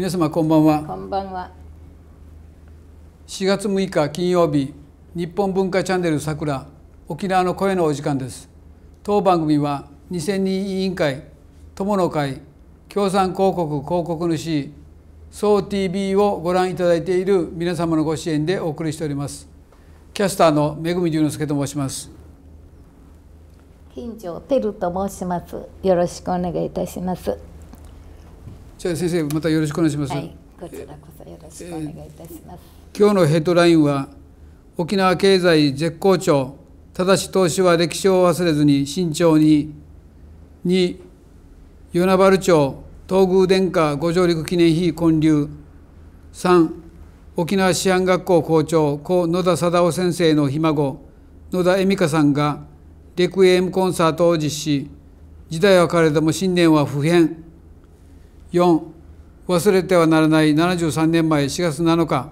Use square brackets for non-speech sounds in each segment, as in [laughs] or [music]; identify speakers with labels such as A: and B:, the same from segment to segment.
A: 皆様こんばんはこんばんは4月6日金曜日日本文化チャンネルさくら沖縄の声のお時間です当番組は2000人委員会友の会共産広告広告主総 TV をご覧いただいている皆様のご支援でお送りしておりますキャスターの恵純之介と申します
B: 金城テルと申しますよろしくお願いいたします
A: じゃあ先生またよろしくお願いします、はい、こちらこそよろしくお願いいたします、今日のヘッドラインは沖縄経済絶好調ただし投資は歴史を忘れずに慎重に2与那原町東宮殿下五条陸記念碑建立3沖縄師範学校校長故野田貞夫先生のひ孫野田恵美香さんがレクイエムコンサートを実施時代は変われども信念は不変4忘れてはならない73年前4月7日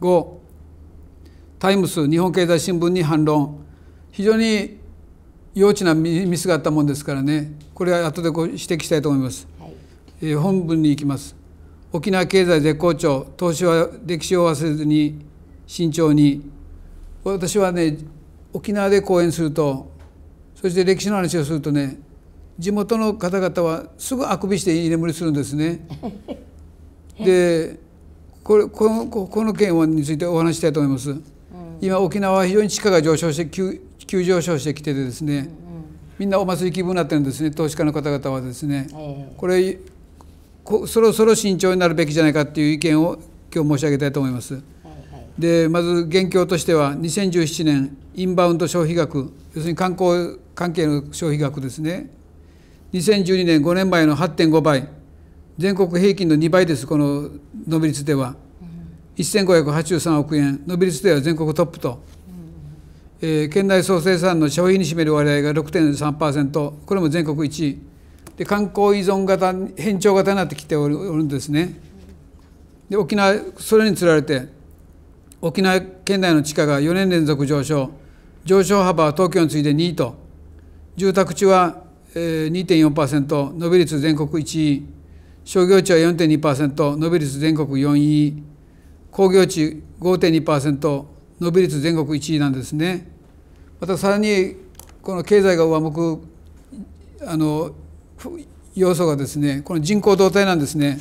A: 5タイムス日本経済新聞に反論非常に幼稚なミスがあったもんですからねこれは後で指摘したいと思います、はい、え本文に行きます沖縄経済絶好調投資は歴史を忘れずに慎重に私はね沖縄で講演するとそして歴史の話をするとね地元の方々はすぐあくびして居眠りするんですね。
C: [laughs]
A: でこれこのこの件についてお話したいと思います。うん、今沖縄は非常に地価が上昇して急急上昇してきててですね、うんみんなお祭り気分になってるんですね投資家の方々はですね、えー、これこそろそろ慎重になるべきじゃないかっていう意見を今日申し上げたいと思います。でまず現況としては2017年インバウンド消費額要するに観光関係の消費額ですね2012年5年前の8.5倍全国平均の2倍ですこの伸び率では、1583億円伸び率では全国トップと、えー、県内総生産の消費に占める割合が6.3%これも全国1位で観光依存型変調型になってきておるんですねで沖縄それにつられて沖縄県内の地価が4年連続上昇上昇幅は東京に次いで2位と住宅地は2.4%伸び率全国1位商業地は4.2%伸び率全国4位工業地5.2%伸び率全国1位なんですね。またさらにこの経済が上向くあの要素がですねこの人口動態なんですね。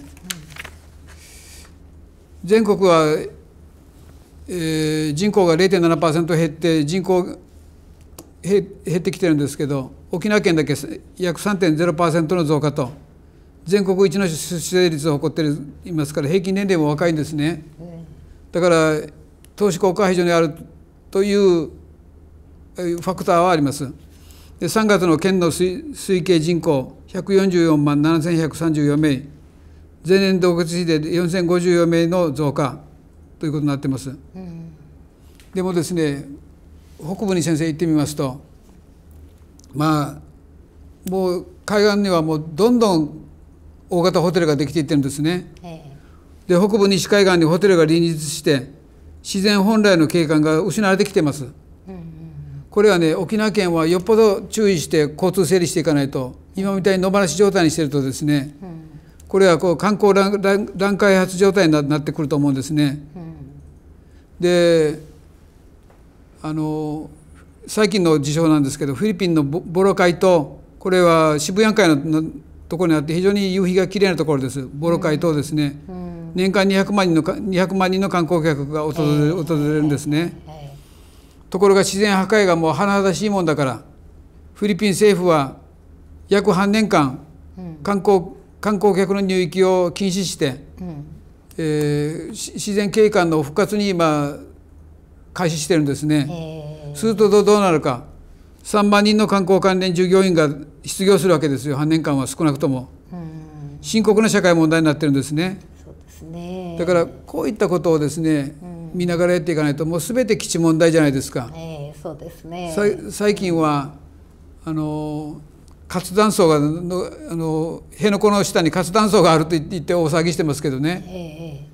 A: 全国は、えー、人口が0.7%減って人口減ってきてるんですけど沖縄県だけ約3.0%の増加と全国一の出生率を誇っていますから平均年齢も若いんですね、だから投資国家排除にあるというファクターはありますで3月の県の推計人口144万7134名前年同月比で4054名の増加ということになってます、でもですね北部に先生行ってみますとまあもう海岸にはもうどんどん大型ホテルができていってるんですね。で北部西海岸にホテルが隣立して自然本来の景観が失われてきてます。これはね沖縄県はよっぽど注意して交通整理していかないと今みたいに野放し状態にしてるとですね、これはこう観光乱開発状態になってくると思うんですね。であの最近の事象なんですけどフィリピンのボロ会とこれは渋谷会のところにあって非常に夕日が綺麗なところですボロ会とですね、うん、年間200万人の200万人の観光客が訪れ,、えー、訪れるんですね、えー、ところが自然破壊がもう甚だしいもんだからフィリピン政府は約半年間観光うん、観光客の入域を禁止して、うん、えー、自然景観の復活に今開始してるんですね。するとどうなるか3万人の観光関連従業員が失業するわけですよ半年間は少なくとも。深刻な社会問題になってるんですね。そうですねだからこういったことをですね、見ながらやっていかないともう全て基地問題じゃないですか。
B: えー、そうですね
A: 最近はあの活断層がのあの辺野古の下に活断層があると言って大騒ぎしてますけどね、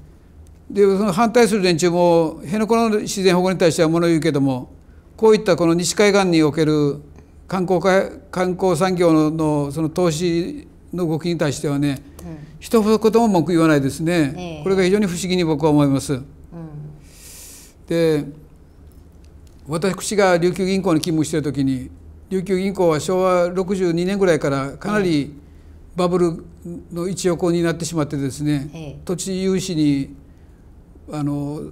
A: でその反対する連中も辺野古の自然保護に対しては物言うけどもこういったこの西海岸における観光観光産業のその投資の動きに対してはね、うん、一言も文句言わないですね、えー、これが非常に不思議に僕は思います。うん、で私が琉球銀行に勤務してる時に琉球銀行は昭和62年ぐらいからかなりバブルの一翼になってしまってですね、えー、土地融資にあの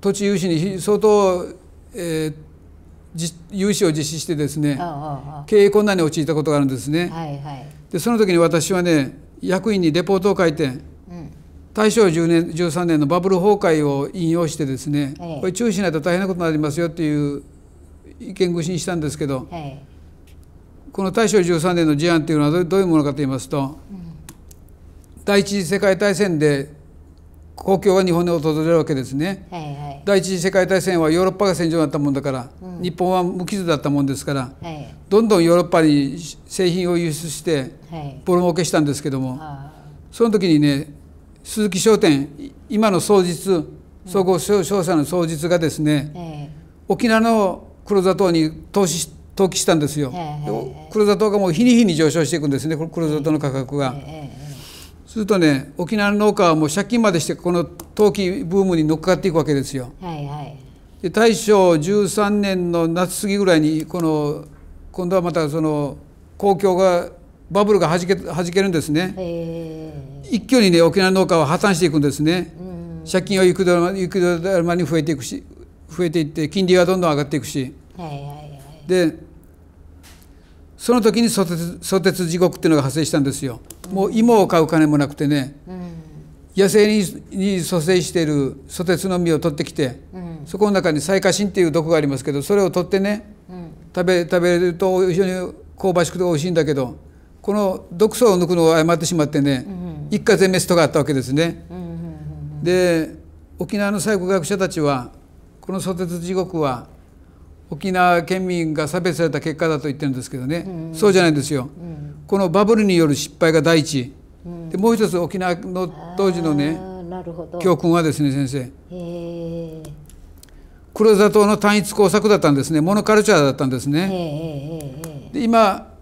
A: 土地融資に相当、えー、融資を実施してですね経営困難に陥ったことがあるんですね。はいはい、でその時に私はね役員にレポートを書いて、うん、大正10年13年のバブル崩壊を引用してですね、これ注意しないと大変なことになりますよっていう意見越しにしたんですけど、この大正13年の事案っていうのはどういうものかと言いますと、うん、第一次世界大戦で故郷は日本に訪れるわけですね、はいはい、第一次世界大戦はヨーロッパが戦場だったもんだから、うん、日本は無傷だったもんですから、はい、どんどんヨーロッパに製品を輸出してボロ儲けしたんですけども、はい、その時にね鈴木商店今の総実総合商社の総実がですね、はい、沖縄の黒砂糖に投資投機したんですよ、黒砂糖がもう日に日に上昇していくんですね黒砂糖の価格が。するとね沖縄の農家はもう借金までしてこの陶器ブームに乗っかっていくわけですよ。はいはい、で大正13年の夏過ぎぐらいにこの今度はまたその公共がバブルがはじけはじけるんですね、一挙にね沖縄農家は破綻していくんですね、借金は行くどだまに増えていくし増えていって金利はどんどん上がっていくし、はいはいはい、でその時にソテツ地獄っていうのが発生したんですよ。もう芋を買う金もなくてね、野生に蘇生しているソテツの実を取ってきて、そこの中にサイカシンっていう毒がありますけどそれを取ってね、食べ食べると非常に香ばしくて美味しいんだけどこの毒素を抜くのを誤ってしまってね、一家全滅とかあったわけですね。で沖縄の最工学者たちはこのソテツ地獄は沖縄県民が差別された結果だと言ってるんですけどね、うん、そうじゃないんですよ、うん、このバブルによる失敗が第一、うん、でもう一つ沖縄の当時のね教訓はですね先生黒砂糖の単一工作だったんですねモノカルチャーだったんですねで今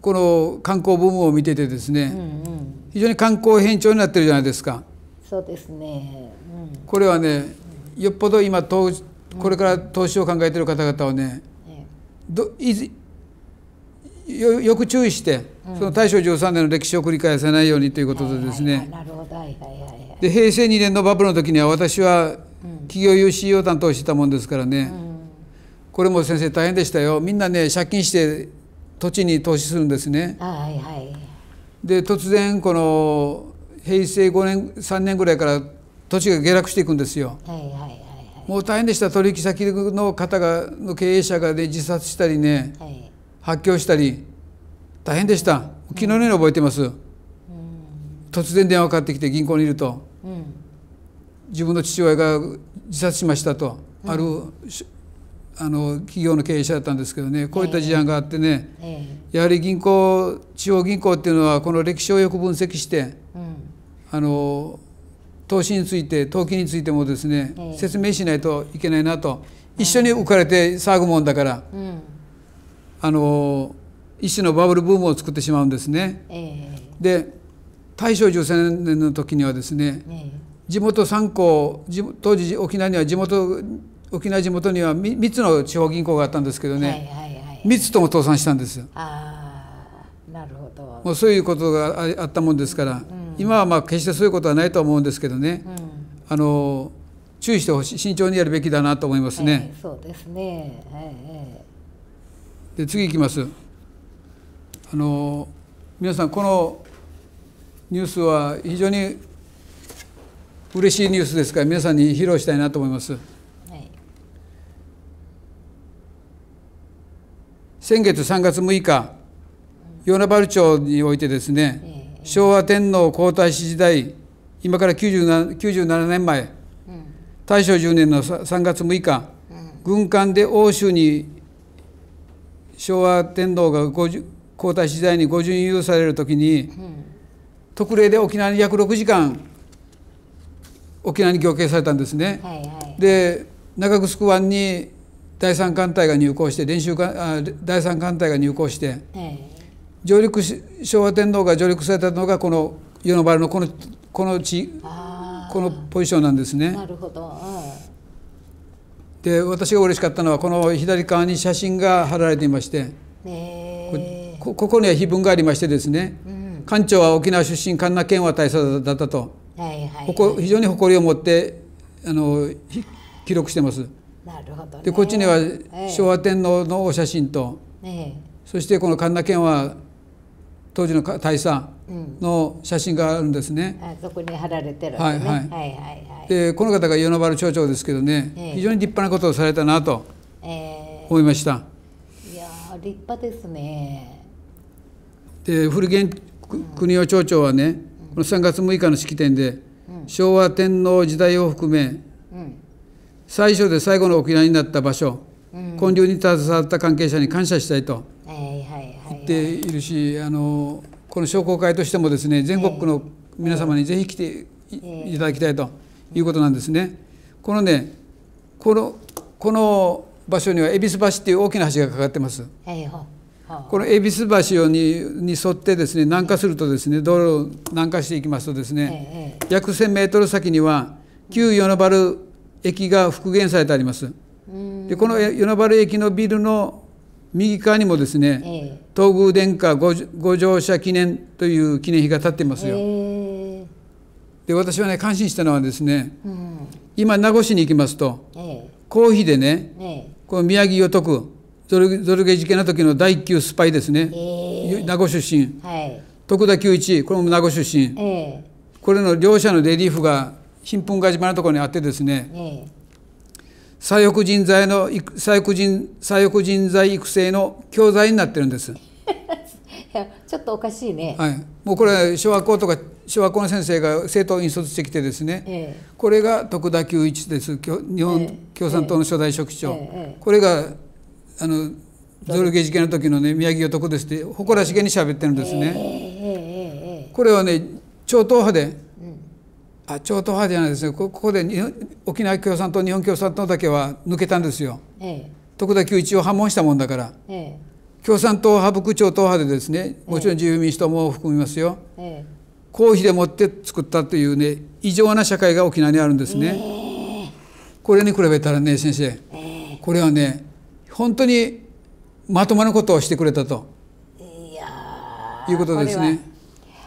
A: この観光ブームを見ててですね、うんうん、非常に観光変調になってるじゃないですか
B: そうですね、
A: これはねよっぽど今当時これから投資を考えている方々をね、どいずよよく注意して、その大正13年の歴史を繰り返さないようにということでですねで平成2年のバブルの時には私は企業融資を担当してたもんですからね、これも先生大変でしたよみんなね借金して土地に投資するんですね。で突然この平成5年3年ぐらいから土地が下落していくんですよ。はいはいもう大変でした取引先の方がの経営者がね自殺したりね、はい、発狂したり大変でした、昨日のように覚えてます、うん、突然電話かかってきて銀行にいると、うん、自分の父親が自殺しましたと、あるあの企業の経営者だったんですけどねこういった事案があってね、えーやはり銀行地方銀行っていうのはこの歴史をよく分析して、あの投資について投機についてもですね、え説明しないといけないなと一緒に浮かれて騒ぐもんだから、あの一種のバブルブームを作ってしまうんですね。え、で大正13年の時にはですね、地元3校当時沖縄には地元沖縄地元には3つの地方銀行があったんですけどね、三、はいはい、3つとも倒産したんですよ。
C: あなるほ
A: どもうそういうことがあったもんですから。う今はまあ決してそういうことはないと思うんですけどね、あの注意してほしい慎重にやるべきだなと思いますね。
B: えー、そうですね、え
A: ー、で次いきます。あの皆さんこのニュースは非常に嬉しいニュースですから皆さんに披露したいなと思います。はい、先月3月6日与那原町においてですね、えー昭和天皇皇太子時代今から 97, 97年前、大正10年の3月6日、軍艦で欧州に昭和天皇が皇太子時代に御巡遊される時に、特例で沖縄に約6時間沖縄に行刑されたんですね。はいはい、で中城湾に第三艦隊が入港して練習第三艦隊が入港して。はい上陸し昭和天皇が上陸されたのがこの世の原のこのこのうちこのポジションなんですね。なるほど、で私が嬉しかったのはこの左側に写真が貼られていまして、ね、ここには碑文がありましてですね、うん、館長は沖縄出身神奈県は大佐だったと、はいはい、はい、非常に誇りを持ってあの記録してます。なるほど、ね、でこっちには昭和天皇のお写真と、ええ、そしてこの神奈県は当時の大佐の写真があるんですね。う
B: ん、あそこに貼られてる、ね、はいはい、はいはい
A: はい、でこの方が与那原町長ですけどね、えー、非常に立派なことをされたなと思いました。
B: えー、いや立派です
A: ね。で古源国夫町長はね、この三月六日の式典で、うん、昭和天皇時代を含め、うん、最初で最後の沖縄になった場所、建立に携わった関係者に感謝したいと。えーっているしあのこの商工会としてもですね全国の皆様にぜひ来ていただきたいということなんですね。このねこのこの場所には恵比寿橋っていう大きな橋がかかってます。この恵比寿橋にに沿ってですね南下するとですね道路南下していきますとですね、約1 0 0 0ル先には旧与那原駅が復元されてあります。でこの与那原駅のビルの右側にもですね、えー、東宮殿下ご乗車記念という記念碑が立ってますよ。えー、で私はね感心したのはですね、うん、今名護市に行きますと、えー、コでね、えー、この宮城予徳ゾルゾルゲ事件の時の第一級スパイですね、名護出身、はい、徳田久一これも名護出身、これの両者のレリーフが貧困ガ島のところにあってですね、左翼人材の左翼人左翼人材育成の教材になってるんです。[laughs] い
B: やちょっとおかしいね、はい、
A: もうこれ小学校とか小学校の先生が生徒を引率してきてですね、ええ、これが徳田久一です日本共産党の初代書記長、え、これがあのゾルゲ事件の時のね宮城男ですって誇らしげに喋ってるんですね、ええええこれはね超党派であ超党派じゃないですよここで沖縄共産党日本共産党だけは抜けたんですよ、ええ、徳田久一を破門したもんだから、ええ、共産党派副超党派でですねもちろん自由民主党も含みますよ、ええ、公費でもって作ったというね異常な社会が沖縄にあるんですね、えこれに比べたらね先生、えこれはね本当にまともなことをしてくれたといいうことですね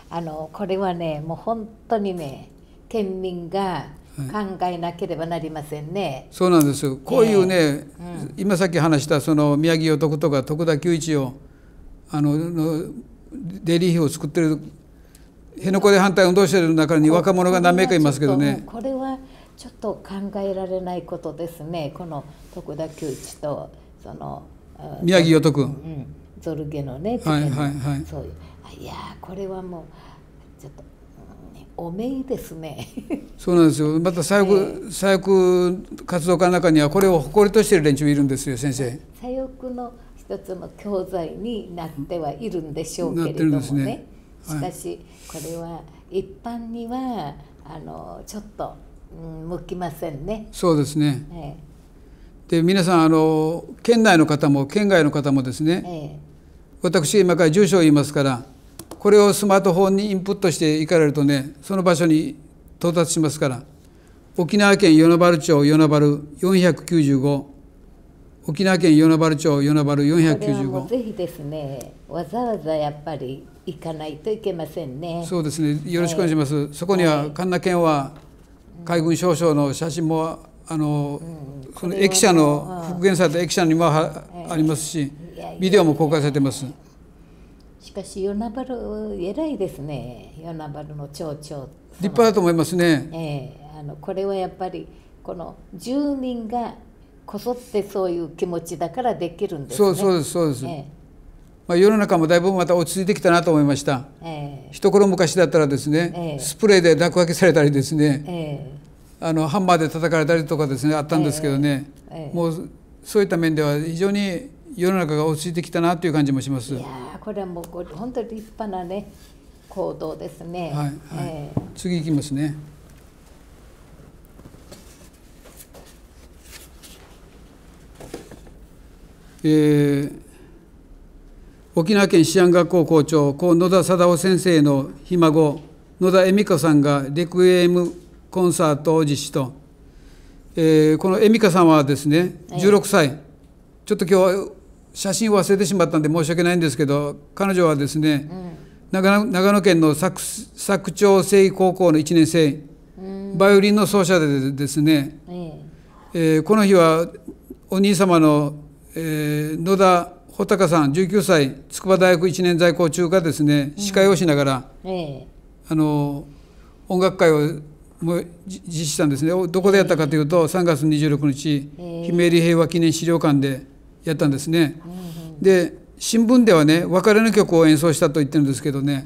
B: あのこれはねもう本当にね県民が考えなければなりま
A: せんね。そうなんです。こういうね、えーうん、今さっき話したその宮城を徳とか徳田久一をあののデリーを作ってる辺野古で反対運動してる中に若者が何名かいますけどね。
B: これはちょっと考えられないことですね。この徳田久一とその宮
A: 城与徳。うん、
B: ゾルゲのね。はいはいはい。そういう。いやこれはもうちょっと。おめいですね
A: そうなんですよまた左翼,、えー、左翼活動家の中にはこれを誇りとしている連中もいるんですよ先生
B: 左翼の一つの教材になってはいるんでしょうけれどもね、ねはい、しかしこれは一般にはあのちょっと、うん、向きませんねそ
A: うですね、えー、で皆さんあの県内の方も県外の方もですね、えー、私今から住所を言いますからこれをスマートフォンにインプットしていかれるとねその場所に到達しますから沖縄県与那原町与那原495沖縄県与那原町与那原495
B: ぜひですねわざわざやっぱり行かないといけませんねそ
A: うですねよろしくお願いします、えー、そこには神奈県は海軍少将の写真もあの、うん、その駅舎の復元された駅舎にもありますしビデオも公開されてます。
B: しかし与那原偉いですね与那原の町長
A: 立派だと思いますね、
B: えー、あのこれはやっぱりこの住民がこそってそういう気持ちだからできるんです、ね、そうそうですそうです、えー、
A: まあ、世の中もだいぶまた落ち着いてきたなと思いました、えー、一頃昔だったらですね、えー、スプレーで落書きされたりですね、えあのハンマーで叩かれたりとかですねあったんですけどね、ええもうそういった面では非常に世の中が落ち着いてきたなという感じもします。いや
B: これはもう本当に立派なね行動ですね。
A: はい、はいえー、次いきますね。えー、沖縄県師安学校校長故野田貞夫先生のひ孫野田恵美子さんがレクイエムコンサートを実施と、えー、この恵美子さんはですね16歳、ちょっと今日写真を忘れてしまったんで申し訳ないんですけど彼女はですね、うん、長長野県の佐久長聖高校の1年生バイオリンの奏者でですね、うん、えー、この日はお兄様の、えー、野田穂高さん19歳筑波大学1年在校中がですね司会をしながら、うん、あの音楽会をも実施したんですねどこでやったかというと3月26日、えー、姫入平和記念資料館で。やったんですね。で新聞ではね別れの曲を演奏したと言ってるんですけどね、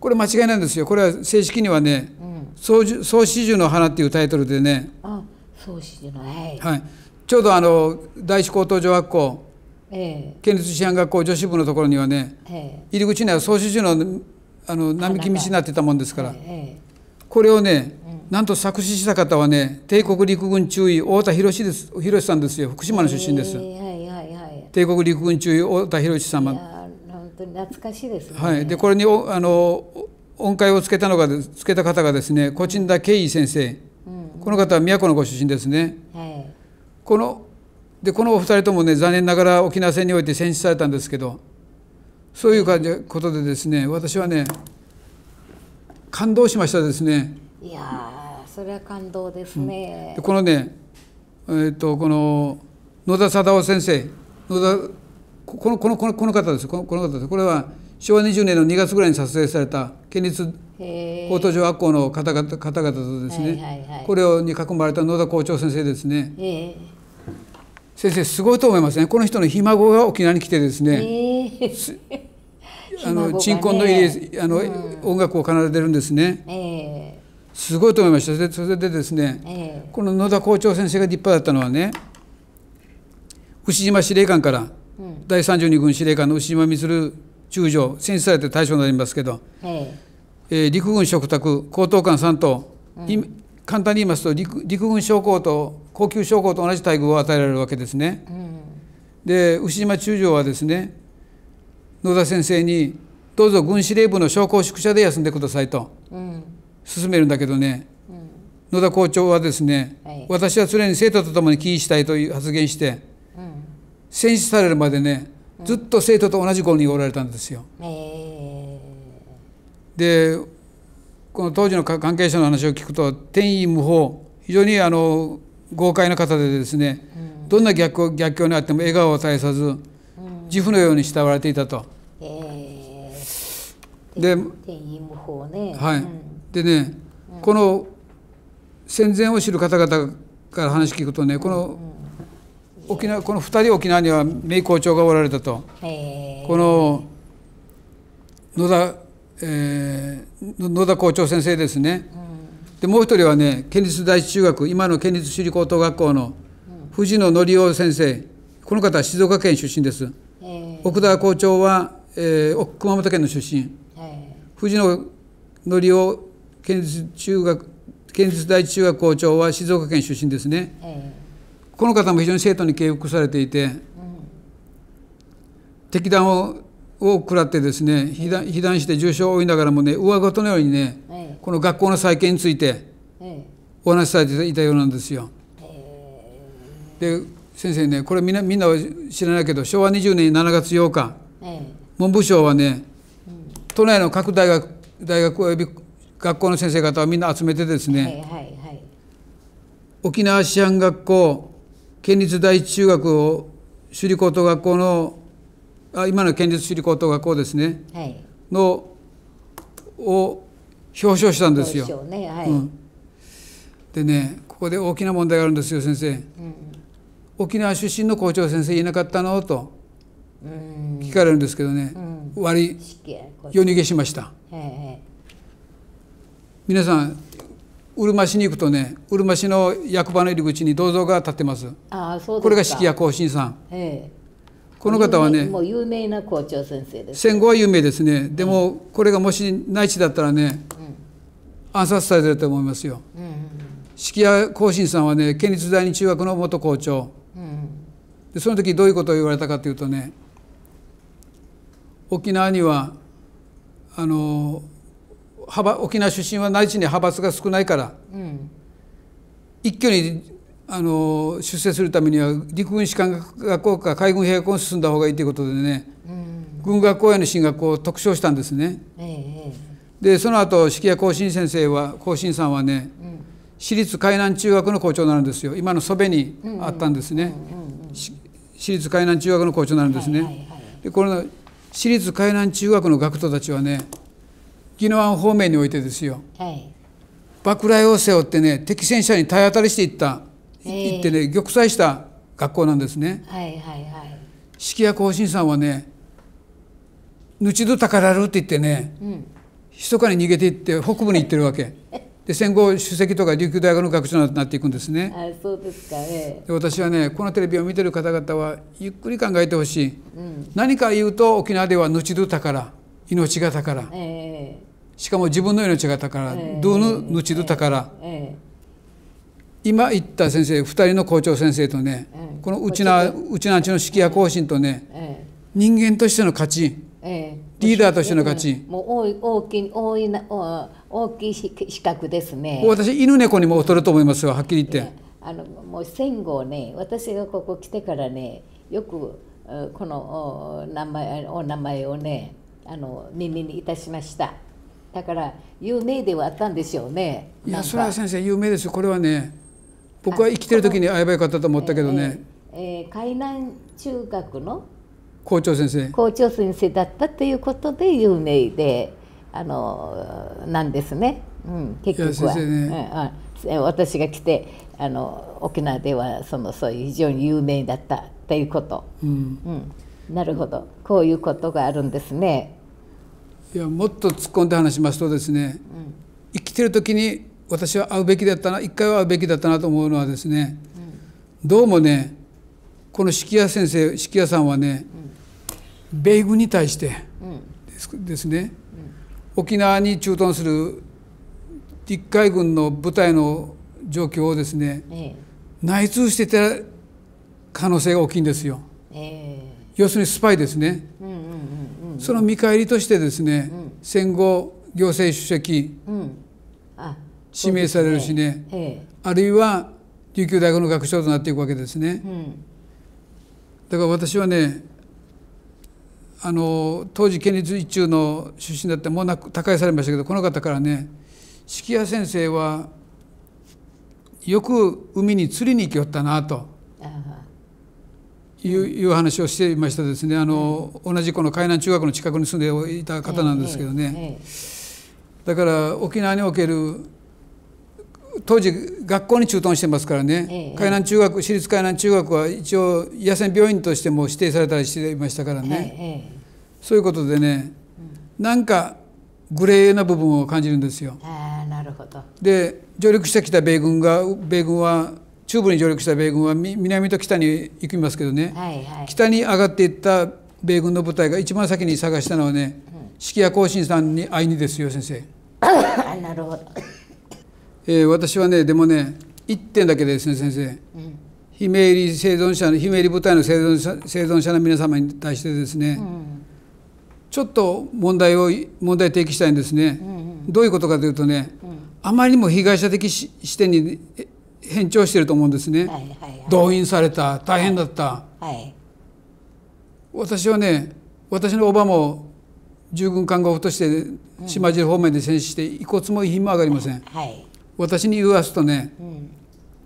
A: これ間違いなんですよこれは正式にはね「総始終の花」っていうタイトルでね、はい、ちょうどあの第一高等女学校、えー、県立師範学校女子部のところにはね、えー、入り口には総始終のあの並木道になってたもんですから、
C: えー、
A: これをね、なんと作詞した方はね帝国陸軍中尉太田博です博さんですよ福島の出身です。帝国陸軍中尉太田博様
B: 本当に懐かしいですね、はい、でこ
A: れに恩あの音階をつけたのがつけた方がですね小陳田慶ケ先生、うんうん、この方は宮古のご出身ですね、はい、このでこのお二人ともね残念ながら沖縄戦において戦死されたんですけどそういう感じことでですね私はね感動しましたですね
B: いやそれは感動ですね、うん、こ
A: のねえー、っとこの野田貞夫先生このこのこのこの方ですこのこの方ですこれは昭和20年の2月ぐらいに撮影された県立高等女学校の方々方々とですね、はいはいはい、これをに囲まれた野田校長先生ですね、先生すごいと思いますねこの人のひ孫が沖縄に来てですね、
C: [laughs] あの鎮魂のいあの、うん、
A: 音楽を奏でてるんですね、すごいと思いましたそれでそれでですね、この野田校長先生が立派だったのはね牛島司令官から、うん、第32軍司令官の牛島満中将戦死されて大将になりますけど、えー、陸軍嘱託高等官3等、うん、簡単に言いますと陸軍将校と高級将校と同じ待遇を与えられるわけですね。うん、で牛島中将はですね野田先生に「どうぞ軍司令部の将校宿舎で休んでくださいと」と、勧めるんだけどね、野田校長はですね、はい、私は常に生徒と共に起義したいという発言して。戦死されるまでねずっと生徒と同じ校におられたんですよ。でこの当時の関係者の話を聞くと天意無法非常にあの豪快な方でですね、どんな逆逆境にあっても笑顔を絶やさず、自負のように慕われていたと。で無法ね。はい、でね、この戦前を知る方々から話聞くとねこの沖縄この2人沖縄には名校長がおられたとこの野田、えー、野田校長先生ですね、うん、でもう一人はね県立第一中学今の県立首里高等学校の藤野則夫先生この方は静岡県出身です奥田校長は、えー、熊本県の出身藤野則夫県立中学県立第一中学校長は静岡県出身ですね、この方も非常に生徒に敬服されていて、敵弾をを食らってですね被弾被弾して重傷を負いながらもね上ごとのようにね、ええ、この学校の再建についてお話しされていたようなんですよ。え、で先生ねこれみんなみんなは知らないけど昭和20年7月8日、文部省はね、うん、都内の各大学大学および学校の先生方をみんな集めてですね、はいはい、沖縄師範学校県立第一中学を首里高等学校のあ今の県立首里高等学校ですね、はい、のを表彰したんですよ。ねはいうん、でねここで大きな問題があるんですよ先生、うん。沖縄出身の校長先生いなかったのと聞かれるんですけどね、割り夜逃げしました。はいはい、皆さんうるま市に行くとねうるま市の役場の入り口に銅像が建ってます
B: あそうですこれが式屋
A: 行進さん、ええ、この方はねも
B: う有名な校長先生です戦
A: 後は有名ですねでも、うん、これがもし内地だったらね、うん、暗殺されてると思いますよ、式屋行進さんはね県立第二中学の元校長、うん、でその時どういうことを言われたかというとね沖縄にはあの幅沖縄出身は内地に派閥が少ないから、うん、一挙にあの出世するためには陸軍士官学校か海軍兵学校に進んだ方がいいということでね、うん、軍学校への進学を特徴したんですね。でその後式谷興信先生は興信さんはね、うん、私立海南中学の校長になるんですよ今の祖辺にあったんですね、私立海南中学の校長になるんですね。はいはいはい、でこの私立海南中学の学徒たちはね宜野湾方面においてですよ、はい、爆雷を背負ってね敵戦車に体当たりしていった行ってね玉砕した学校なんですね。
C: はいはいはい、
A: 式季谷行進さんはね「ぬちどたからる」って言ってね、うん、密かに逃げていって北部に行ってるわけ。[laughs] で戦後首席とか琉球大学の学長になっていくんですね。
B: あそうですか、え
A: え、で私はねこのテレビを見てる方々はゆっくり考えてほしい、うん、何か言うと沖縄では「ぬちどたから」命が宝、えしかも自分の命が宝、えー、どのちの宝、えーえー、今言った先生2人の校長先生とね、このうちなうちなんちの指揮や行進と
B: ね、
A: 人間としての価値、
B: リーダーとしての価値もう大きい大きい大きい資格ですね私犬
A: 猫にも劣ると思いますよはっきり言って
B: あのもう戦後ね私がここ来てからねよくこの名前お名前をねあの耳にいたしました。だから有名ではあったんでしょうね
A: いやそれは先生有名ですこれはね僕は生きてる時に会えばよかったと思ったけどね、
B: えー、えー、海南中学の
A: 校長先生
B: 校長先生だったということで有名であのなんですね、うん、結局は、ねうん、私が来てあの沖縄ではそのそういう非常に有名だったということ、うん、うん、なるほどこういうことがあるんですね。
A: いやもっと突っ込んで話しますとですね、うん、生きてる時に私は会うべきだったな一回は会うべきだったなと思うのはですね、うん、どうもねこの式屋先生式屋さんはね、うん、米軍に対してですね、沖縄に駐屯する陸海軍の部隊の状況をですね、内通してた可能性が大きいんですよ。え、要するにスパイですね。その見返りとしてですね、戦後行政主席、指名されるしね、ね、あるいは琉球大学の学長となっていくわけですね。だから私はねあの当時県立一中の出身だってもうなく他界されましたけどこの方からね「式屋先生はよく海に釣りに行きよったな」という話をしていましたですねあの、同じこの海南中学の近くに住んでいた方なんですけどね、だから沖縄における当時学校に駐屯してますからね、海南中学私立海南中学は一応野戦病院としても指定されたりしていましたからね、そういうことでね、うなんかグレーな部分を感じるんですよ。で上陸してきた米軍が米軍は中部に上陸した米軍は南と北に行きますけどね、はいはい、北に上がっていった米軍の部隊が一番先に探したのはね、うん、式谷行進さんに会いにですよ先生
B: [laughs] なるほど、
A: えー、私はねでもね1点だけですね先生、うん姫入り生存者の姫入り部隊の生存者生存者の皆様に対してですね、うん、ちょっと問題を問題提起したいんですね、うんうん、どういうことかというとね、うん、あまりにも被害者的視点に変調してると思うんですね、はいはいはい、動員された大変だった、はいはい、私はね私のおばも従軍看護婦として島尻方面で戦死して遺骨も遺品も上がりません、はい、私に言わすとね、うん、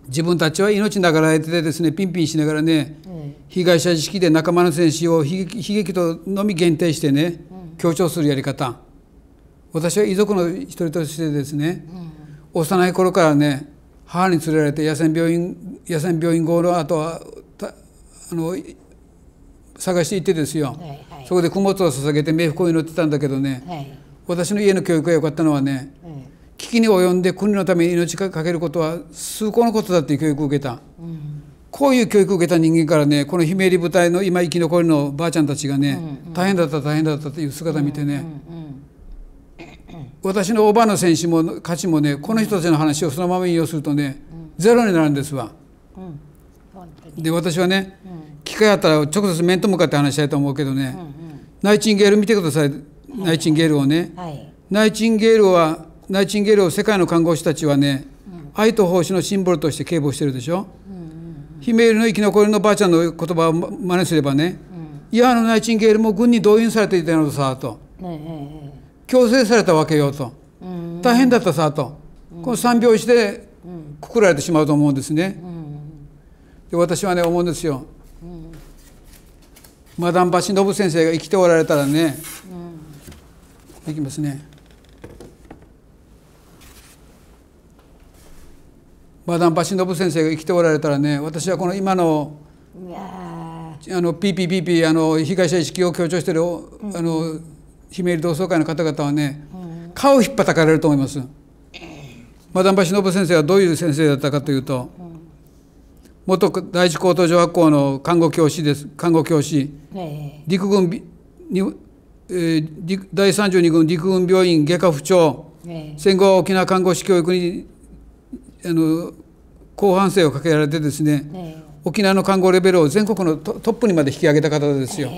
A: 自分たちは命ながらえてですねピンピンしながらね、うん、被害者意識で仲間の戦死を悲劇とのみ限定してね、強調するやり方私は遺族の一人としてですね、幼い頃からね母に連れられて野戦病院野戦病院号の後はあの探して行ってですよ、はいはい、そこで供物を捧げて冥福を祈ってたんだけどね、はい、私の家の教育が良かったのはね、うん、危機に及んで国のために命かけることは崇高なことだっていう教育を受けた、うん、こういう教育を受けた人間からねこのひめり部隊の今生き残りのばあちゃんたちがね、うんうん、大変だった大変だったっていう姿見てね、うんうんうん私のオバの選手も価値もねこの人たちの話をそのまま引用するとね、うん、ゼロになるんですわ。
C: う
A: ん、で私はね、うん、機会あったら直接面と向かって話したいと思うけどね、うんうん、ナイチンゲール見てください、ナイチンゲールをね、はい、ナイチンゲールはナイチンゲールを世界の看護師たちはね、愛と奉仕のシンボルとして警護してるでしょ。ヒメールの生き残りのばあちゃんの言葉を真似すればね、いやあのナイチンゲールも軍に動員されていたのさと。ええ強制されたわけよと、うん、大変だったさと、うん、この三拍子でくくられてしまうと思うんですね。で私はね思うんですよ。マダンバシノブ先生が生きておられたらね、いきますね。マダンパシノブ先生が生きておられたらね私はこの今のあのピーピーピーピーあの被害者意識を強調してる、うん、あの姫入同窓会の方々はね、顔を引っぱたかれると思います。マダ橋信先生はどういう先生だったかというと、元第一高等女学校の看護教師です看護教師、陸軍に、えー、第32軍陸軍病院外科部長、戦後は沖縄看護師教育にあの後半生をかけられてですね、沖縄の看護レベルを全国のトップにまで引き上げた方ですよ。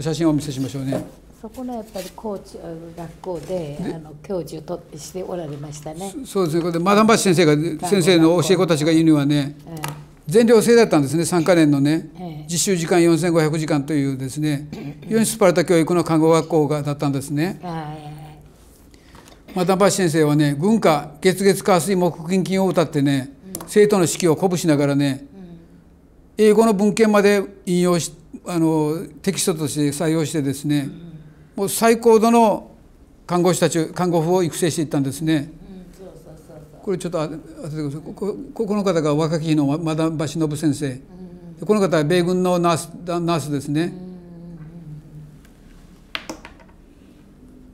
A: 写真をお見せしましょうね。
B: そこのやっぱり高知学校であの教授としておられましたね。
A: そうですね。これマダムバチ先生が先生の教え子たちが言うにはね、全寮制だったんですね。3カ年のね、実習時間4500時間というですね、ヨ [clears throat] ニスパルタ教育の看護学校がだったんですね。マダムバチ先生はね、軍歌月月火水木金金を歌ってね、生徒の士気を鼓舞しながらね、英語の文献まで引用しあのテキストとして採用してですね、もう最高度の看護師たち看護婦を育成していったんですね。これちょっとここの方が若き日のマダム橋信先生、この方は米軍のナースナースですね。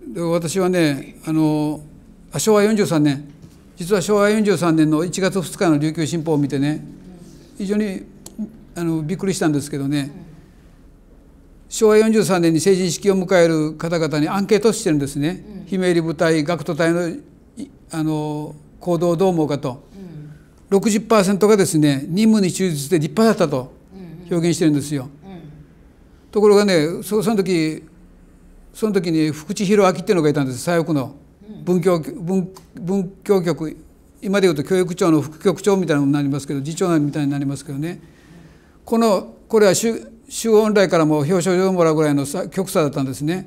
A: で私はねあの昭和43年実は昭和43年の1月2日の琉球新報を見てね非常にあのびっくりしたんですけどね、昭和43年に成人式を迎える方々にアンケートしてるんですね、うん、姫入り部隊学徒隊のあの行動をどう思うかと、うん、60%がですね任務に忠実で立派だったと表現してるんですよ。うんうん、ところがねその時その時に福地弘明っていうのがいたんです左翼の文教文文教局今でいうと教育長の副局長みたいなのになりますけど次長みたいになりますけどねこのこれは周恩来からも表彰状をもらうぐらいの極左だったんですね、うん、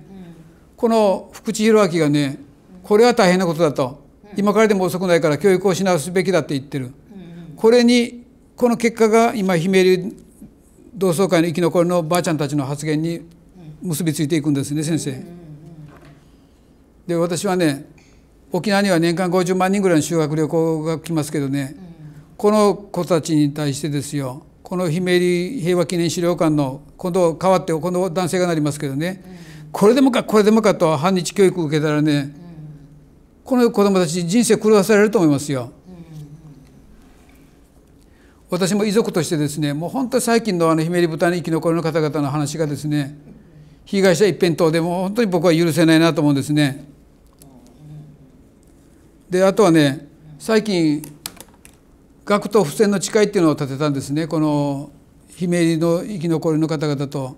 A: この福地弘明がねこれは大変なことだと、うん、今からでも遅くないから教育をし直すべきだって言ってる、うん、これにこの結果が今ひめり同窓会の生き残りのばあちゃんたちの発言に結びついていくんですね先生。で私はね沖縄には年間50万人ぐらいの修学旅行が来ますけどね、この子たちに対してですよこのひめり平和記念資料館の今度変わってこの男性がなりますけどね、うん、これでもかこれでもかと反日教育受けたらね、うん、この子どもたち人生狂わされると思いますよ。私も遺族としてですねもう本当最近のあのひめり豚に生き残りの方々の話がですね被害者一辺倒でも本当に僕は許せないなと思うんですね。であとはね最近学徒不戦の誓いっていうのを立てたんですねこの姫路りの生き残りの方々と、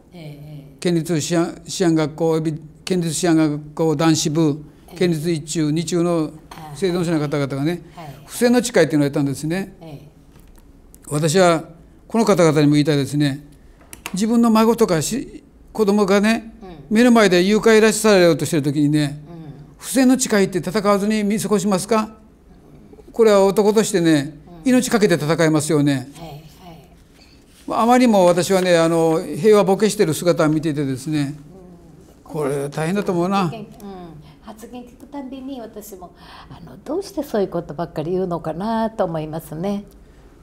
A: 県立思案学校および県立思案学校男子部県立一中二中の生存者の方々がね、不正の誓いっていうのをたんですね、私はこの方々にも言いたいですね自分の孫とかし子供がね、目の前で誘拐らしされようとしてる時にね、不正の誓いって戦わずに見過ごしますかこれは男としてね、命かけて戦いますよね。ははいい、あまりも私はねあの平和ボケしてる姿を見ていてですね、これ大変だと思うな。
B: 発言聞くたびに私もあのどうしてそういうことばっかり言うのかなと思いますね。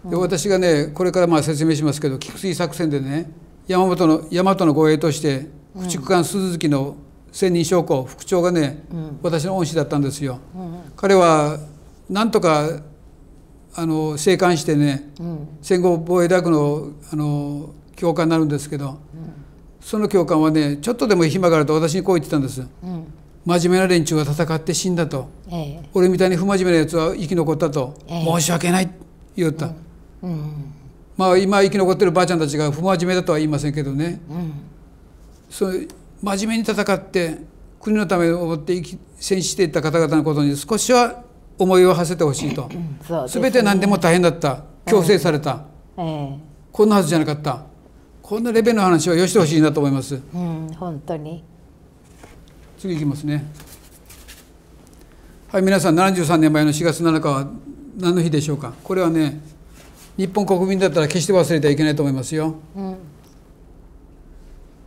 B: で私
A: がねこれからまあ説明しますけど菊水作戦でね山本の大和の護衛として駆逐艦鈴木の千人将校副長がね、うん、私の恩師だったんですよ。うんうん、彼はなんとかあの生還してね、うん、戦後防衛大学のあの教官になるんですけど、うん、その教官はねちょっとでも暇があると私にこう言ってたんです、うん、真面目な連中が戦って死んだと、ええ、俺みたいに不真面目なやつは生き残ったと、え、申し訳ない言った、まあ今生き残ってるばあちゃんたちが不真面目だとは言いませんけどね、そう真面目に戦って国のためを思って戦死していった方々のことに少しは思いを馳せてほしいと、すべ、ね、て何でも大変だった強制された、えー、こんなはずじゃなかったこんなレベルの話はよしてほしいなと思います、うん、本当に次いきますねはい皆さん73年前の4月7日は何の日でしょうかこれはね日本国民だったら決して忘れてはいけないと思いますよ、うん、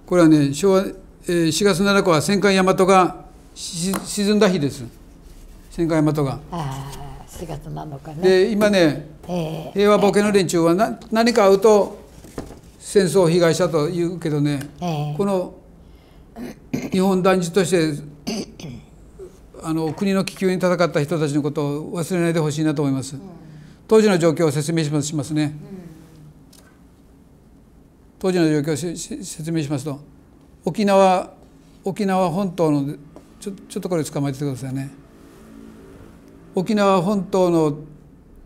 A: これはね昭和、えー、4月7日は戦艦大和が沈んだ日です新海的が。
B: ああ4月ね。で今ね、
A: 平和ボケの連中はな、何か会うと戦争被害者と言うけどね、この日本男児として [clears throat] あの国の気球に戦った人たちのことを忘れないでほしいなと思います。うん、当時の状況を説明しますね。うん当時の状況を説明しますと沖縄沖縄本島のちょちょっとこれ捕まえててくださいね。沖縄本島の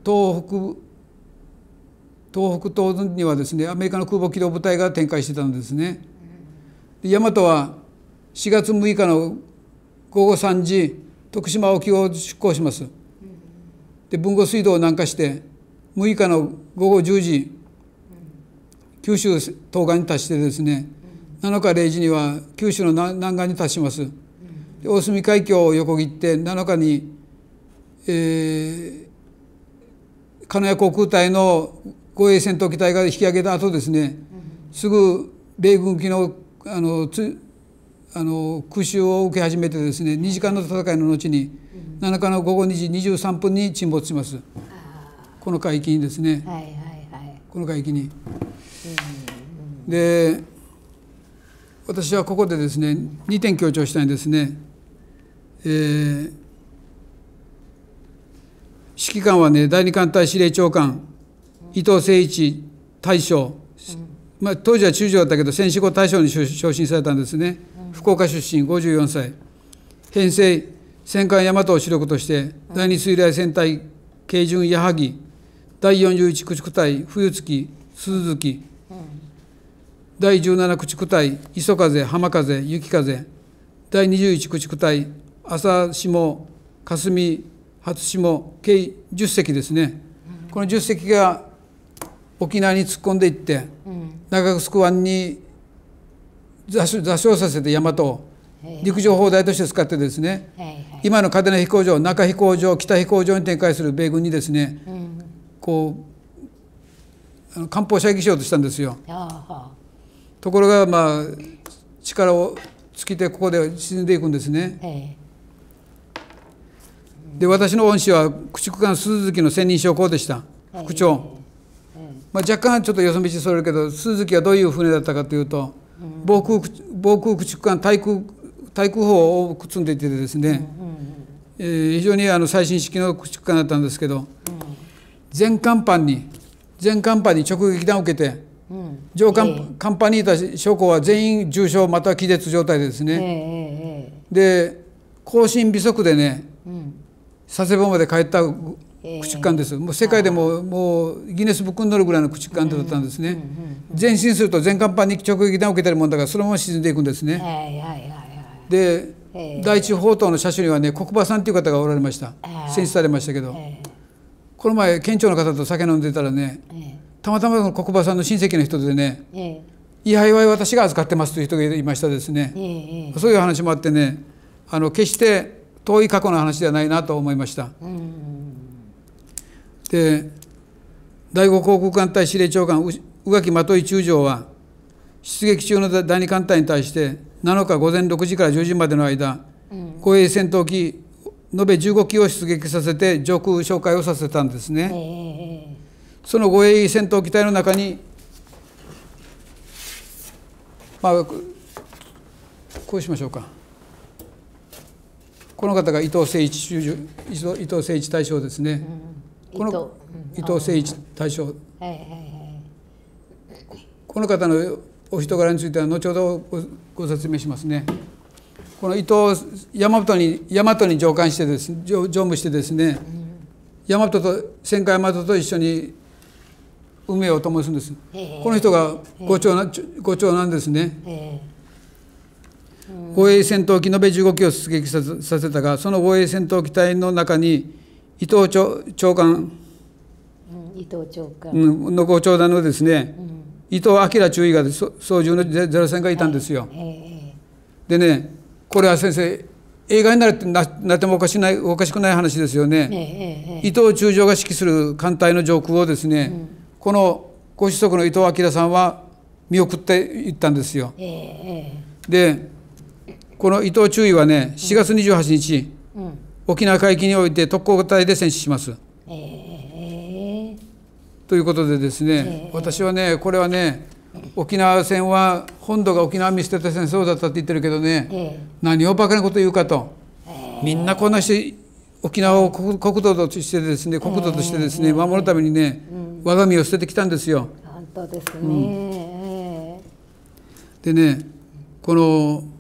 A: 東北東北東にはですねアメリカの空母機動部隊が展開してたんですね。で大和は4月6日の午後3時徳島沖を出港します。で豊後水道を南下して6日の午後10時九州東岸に達してですね7日0時には九州の南岸に達します。大隅海峡を横切って7日にえー、金谷航空隊の護衛戦闘機隊が引き上げた後ですね、すぐ米軍機のあのつあの空襲を受け始めてですね2時間の戦いの後に7日の午後2時23分に沈没しますこの海域にですね、はいはいはい、この海域に。で私はここでですね2点強調したいんですね。えー指揮官はね第二艦隊司令長官伊藤誠一大将、まあ、当時は中将だったけど戦死後大将に昇進されたんですね、福岡出身54歳編成戦艦大和を主力として第二水雷戦隊慶順矢作第41駆逐隊冬月鈴月、第17駆逐隊磯風浜風雪風第21駆逐隊朝下霞初島計10隻ですね、うん、この10隻が沖縄に突っ込んでいって、うん、長城湾に座礁させて大和を陸上砲台として使ってですね、はいはい、今の嘉手納飛行場中飛行場北飛行場に展開する米軍にですね、うん、こう艦砲射撃しようとしたんですよ。ところがまあ力を尽きてここで沈んでいくんですね。で私の恩師は駆逐艦鈴木の専任将校でした、副長、まあ、若干ちょっとよそ道それるけど鈴木はどういう船だったかというと、防空防空駆逐艦対空対空砲を積んでいてですね、えー、非常にあの最新式の駆逐艦だったんですけど、全甲板に全甲板に直撃弾を受けて、上甲板にいた将校は全員重傷または気絶状態でです
C: ね、
A: で後進微速でね、佐世保まで帰った駆逐艦です、もう世界でももうギネスブックに載るぐらいの駆逐艦だったんですね、前進すると全甲板に直撃弾を受けてるもんだからそのまま沈んでいくんですね、で、第一砲塔の車種にはね国馬さんっていう方がおられました戦死されましたけど、この前県庁の方と酒飲んでたらね、たまたま国馬さんの親戚の人でね、ええ、いやいわい私が預かってますという人がいましたですね、そういう話もあってねあの決して遠い過去の話ではないなと思いました。で第五航空艦隊司令長官宇垣的井中将は出撃中の第二艦隊に対して7日午前6時から10時までの間、護衛戦闘機延べ15機を出撃させて上空紹介をさせたんですね。その護衛戦闘機隊の中に、まあ、こうしましょうか。この方が伊藤誠一伊藤誠一大将ですね、うん、この伊藤誠一大将、はい
B: はいはい、
A: この方のお人柄については後ほどごご説明しますねこの伊藤大和に大和に上官してです乗務してですね、うん、大和と戦艦大和と一緒に運命を共にするんです、この人がご長男ご長なんです
C: ね、
A: 護衛戦闘機延べ15機を出撃させたがその護衛戦闘機隊の中に伊藤長官、伊藤長官のご長男のですね、うん、伊藤明中尉が操縦のゼロ戦がいたんですよ。はいでねこれは先生映画になるってななってもおかしないおかしくない話ですよ
B: ね、伊
A: 藤中将が指揮する艦隊の上空をですね、うん、このご子息の伊藤明さんは見送っていったんですよ。でこの伊藤忠尉はね、4月28日、うん沖縄海域において特攻隊で戦死します。えー、ということでですね、えー、私はね、これはね、沖縄戦は本土が沖縄見捨てた戦争だったって言ってるけどね、えー、何をバカなこと言うかと、みんなこんなし沖縄を国土としてですね国土としてですね、守るためにね、我が身を捨ててきたんですよ。本当ですね、うん、でねこの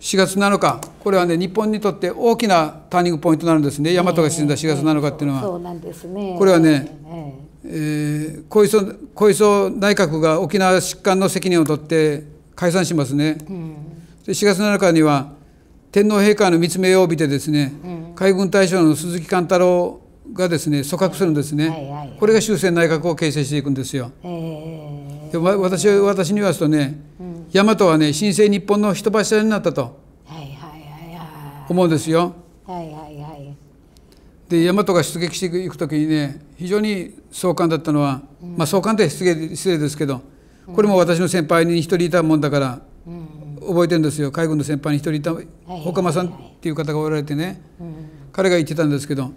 A: 4月7日これはね日本にとって大きなターニングポイントになるんですね大和が沈んだ4月7日っていうのは、そうなんですねこれはね、えー、小磯小磯内閣が沖縄疾患の責任を取って解散しますね、うん、で4月7日には天皇陛下の密命を帯びてですね、うん、海軍大将の鈴木貫太郎がですね組閣するんですね、はいはいはい、これが終戦内閣を形成していくんですよ、えー、で私私に言わすとね、うん大和はね新生日本の人柱になったと思うんですよ。はいはいはい、で大和が出撃していく時にね非常に壮観だったのは、うん、まあ壮観って失礼ですけどこれも私の先輩に一人いたもんだから、覚えてるんですよ海軍の先輩に一人いた岡間さんっていう方がおられてね、彼が言ってたんですけど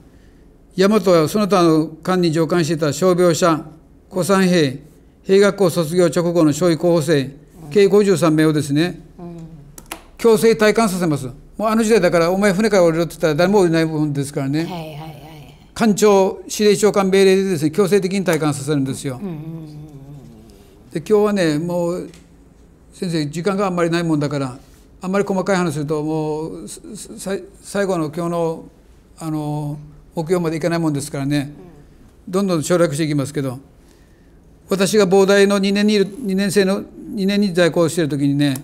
A: 大和はその他の官に上官していた傷病者古参兵兵学校卒業直後の少尉候補生計53名をですね、強制退官させますもうあの時代だからお前船から降りろって言ったら誰も降りないもんですからね、はいはいはい、艦長司令長官命令でですね強制的に退官させるんですよ、うんうんで今日はねもう先生時間があんまりないもんだからあんまり細かい話するともう最後の今日のあの目標までいかないもんですからね、どんどん省略していきますけど。私が膨大の2年にいる2年生の2年に在校している時にね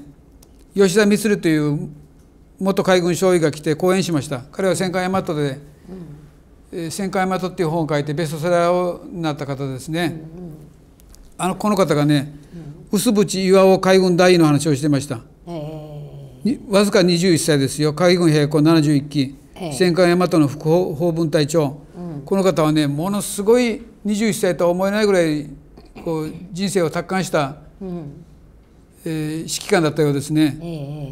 A: 吉田満という元海軍将尉が来て講演しました彼は戦艦大和で「うん、戦艦大和」っていう本を書いてベストセラーになった方ですね、うんうん、あのこの方がね、うん、薄淵巌海軍大尉の話をしてました、えー、わずか21歳ですよ海軍兵七71期、えー、戦艦大和の副法文隊長、うん、この方はねものすごい21歳とは思えないぐらいこう人生を達観した、うんえー、指揮官だったようですね、え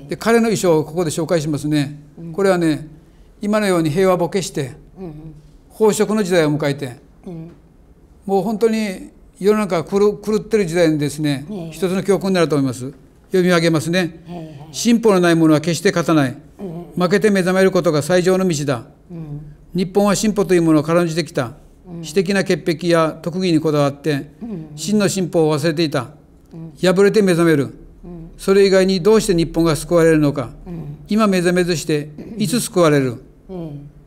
A: ー、で彼の衣装をここで紹介しますね、うん、これはね今のように平和ボケして、うん、飽食の時代を迎えて、うん、もう本当に世の中狂狂ってる時代にですね、えー、一つの教訓になると思います読み上げますね、えー、進歩のないものは決して勝たない、負けて目覚めることが最上の道だ、日本は進歩というものを軽んじてきた私的な潔癖や特技にこだわって真の進歩を忘れていた破れて目覚めるそれ以外にどうして日本が救われるのか今目覚めずしていつ救われる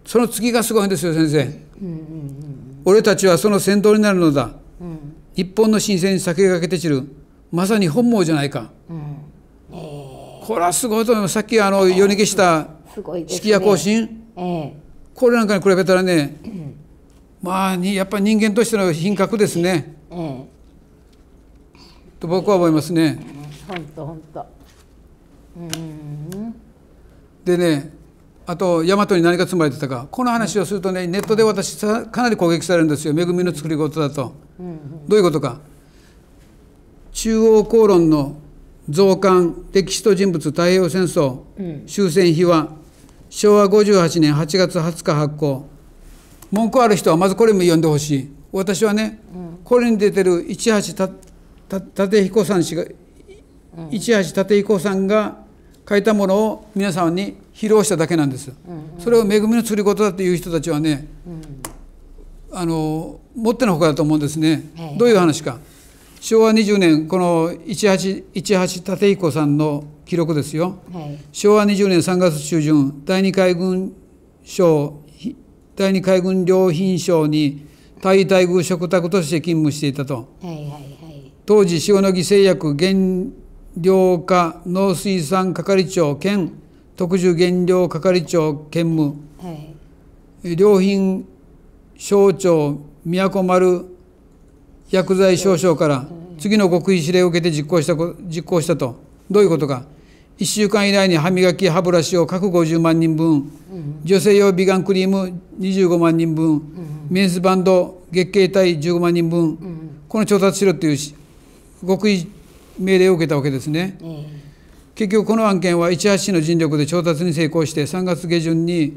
A: その次がすごいんですよ先生俺たちはその先頭になるのだ日本の神聖に先駆けて散るまさに本望じゃないかこれはすごいと思いますさっきあの夜逃げした式や行進これなんかに比べたらねまあにやっぱり人間としての品格ですね、ええと僕は思いますね。
B: 本当本当
A: でねあと大和に何が積まれてたかこの話をするとねネットで私かなり攻撃されるんですよ恵みの作り事だと、どういうことか中央公論の増刊歴史と人物太平洋戦争、終戦秘話昭和58年8月20日発行文句ある人はまずこれも読んでほしい私はね、うん、これに出てる市橋立彦さん氏が、うん、市橋立彦さんが書いたものを皆さんに披露しただけなんです、うんうん、それを恵みの釣り事だっていう人たちはね、うん、あの持ってのほかだと思うんですね、はい、どういう話か昭和20年この市橋立彦さんの記録ですよ、はい、昭和20年3月中旬第2海軍省第二海軍良品省に大待遇嘱託として勤務していたと、はいはいはい、当時塩野義製薬原料課農水産係長兼特殊原料係長兼務、はい、良品省庁都丸薬剤少将から次の極秘指令を受けて実行した実行したとどういうことか1週間以内に歯磨き歯ブラシを各50万人分、女性用美顔クリーム25万人分、メンズバンド月経体15万人分、この調達しろという極意命令を受けたわけですね、結局この案件は市橋市の尽力で調達に成功して3月下旬に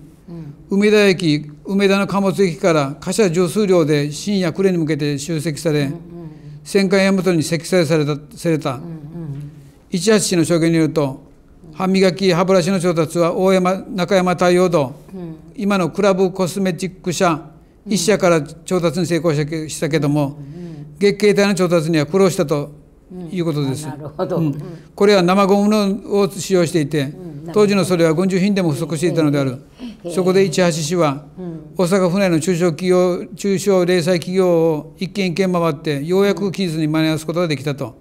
A: 梅田駅梅田の貨物駅から貨車上数量で深夜暮れに向けて集積され、戦艦大和に積載された。市橋市の証言によると歯磨き歯ブラシの調達は大山中山太陽堂、うん、今のクラブコスメチック社1社から調達に成功したけども、月経体の調達には苦労したということです、なるほどこれは生ゴムを使用していて、当時のそれは軍需品でも不足していたのである、そこで市橋氏は、大阪府内の中小企業中小零細企業を一軒一軒回ってようやく技術に間に合わすことができたと、